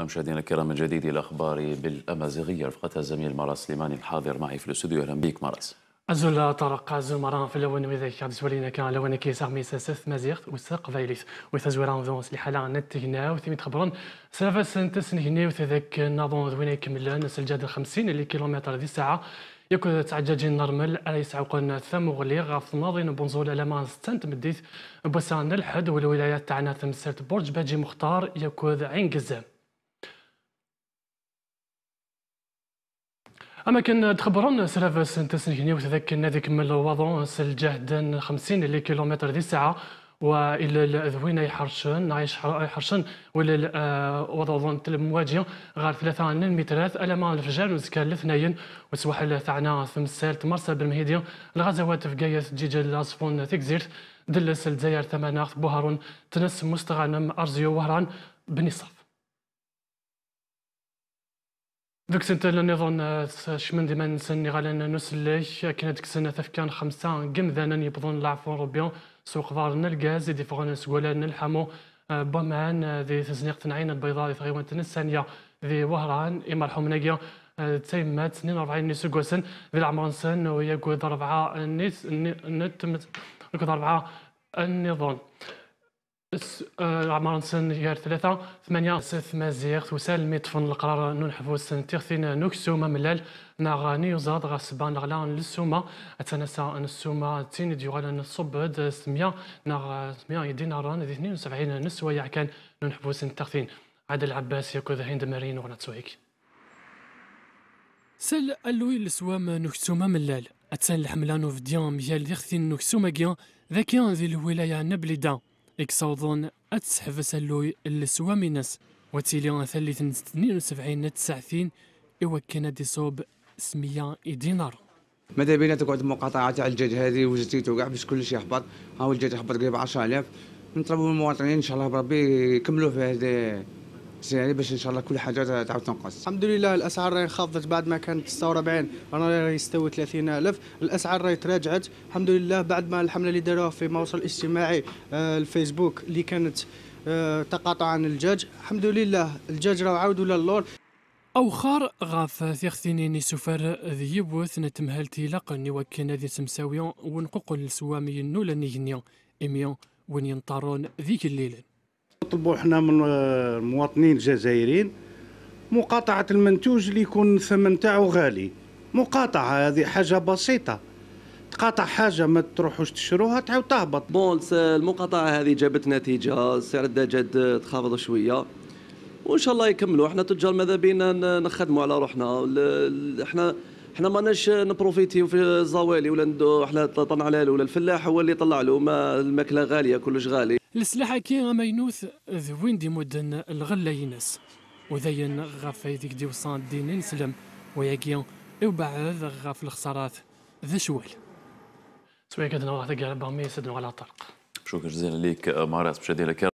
مشاهدينا الكرام من جديد الى اخبار بالامازيغيه رفقتها الزميل مارس سليماني الحاضر معي في الاستوديو اهلا بك مارس أزول طرق أزول مران في الأول لون مذاك ولينا كان لون كيس سامي ساسف مازيغ وساق فايليس وثزوران ذون سلحة نتغنا وثمي تخبرون سافس سنتس نغني وثذاك نظن ذوينا كملان سلجاد 50 اللي كيلومتر ذي ساعة يكون تعجاجي نرمل رئيس عقون ثم غلي غاف ناضين بنزول على ما ستنت مديث بوسان الحد والولايات تاعنا ثم سيرت برج باجي مختار يكون عين قزام اما كان تخبرون سلاف سنت سنجنيو تذاك نادي كمل سل الجهد 50 كيلومتر دي الساعه والى الاذوين يحرشن عايش يحرشن ولا آه، وضعون المواجهه غير ثلاثة مترات ألما الفجر وزكا الاثنين وسواح تاعنا ثمسال تمرسى بالمهيدية الغزوات في قاية جيجا لاصفون تكزيرت دلس الجزائر ثمانه بوهرون تنس مستغنم أرزيو وهران بنصف دوك سنت نيفون آه، شمن ديما نسني غالا الليش كنا ديك السنه تفكان خمسه قم ذانا يبضون لعفو ربي سوق دارنا الكاز دي فغنا سوالا نلحمو آه، بومان ذي آه، تزنيق تنعين البيضاء ذي ثغيوان تنسانيا ذي وهران اي مرحوم ناقيا تايمات سنين ربعين نيسو كوسن ذي العمر نسن ويا قوي ربعة نيس نت قوي ضربعة النظام آه، عمران سن جهر ثلاثة ثمانية سات مازيغ توسال مي طفن القرار نون حفوز سن تيغثين نكسومة ملال ناغاني وزاد غاسبان نغلا للسومة اتنسى السومة تين ديوغال نصبد سميا ناغ سميا يدينا ران ذي 72 نسوة يعكان نون حفوز سن تيغثين عاد العباس يكو ذهين دمارين وغلا تسويك سال اللوي السوام نكسومة ملال اتسان الحملة نوفديان ميال ديغثين نكسومة كيان ذاكيان ذي الولاية نبلدان إك أتسحف سلوي اللي اللسوا منس وتيلي ثالث نستنين وسبعين تسعثين إوا كان دي صوب سمية دينار ماذا بينا تقعد مقاطعة تاع الجاج هذه وجديتو كاع باش كلشي يحبط ها الجاج حبط قريب 10000 نطلبوا من المواطنين ان شاء الله بربي يكملوا في هذا يعني باش ان شاء الله كل حاجه تعاود تنقص الحمد لله الاسعار راهي خفضت بعد ما كانت 46 رانا يستوي 30000 الاسعار راهي تراجعت الحمد لله بعد ما الحمله اللي داروها في مواصل الاجتماعي آه، الفيسبوك اللي كانت آه، تقاطع عن الدجاج الحمد لله الدجاج راه عاودوا للور أو خار غاف ثيختينيني سفر ذيبوث ثنت مهلتي لقني وكان ذي سمساويون ونقوقل سوامي نولا نيغنيون إميون وين ينطرون ذيك الليلة نطلبوا احنا من آه، المواطنين الجزائريين مقاطعه المنتوج اللي يكون الثمن تاعو غالي مقاطعه هذه حاجه بسيطه تقاطع حاجه ما تروحوش تشروها تعاود تهبط بون المقاطعه هذه جابت نتيجه سعر الدجاج تخافض شويه وان شاء الله يكملوا احنا تجار ماذا بينا نخدموا على روحنا احنا احنا ماناش نبروفيتيو في الزوالي ولا ندو احنا طلعنا على ولا الفلاح هو اللي طلع له ما الماكله غاليه كلش غالي لسلاحكي أمينوث ذوين دي مدن الغلة ينس وذين غافي ديك دي وصان دين نسلم وياكي وبعد غاف الخسارات ذا شوال سويا كدنا واحد قاعد بامي سدنا على الطرق شكرا جزيلا لك مارس بشادي لك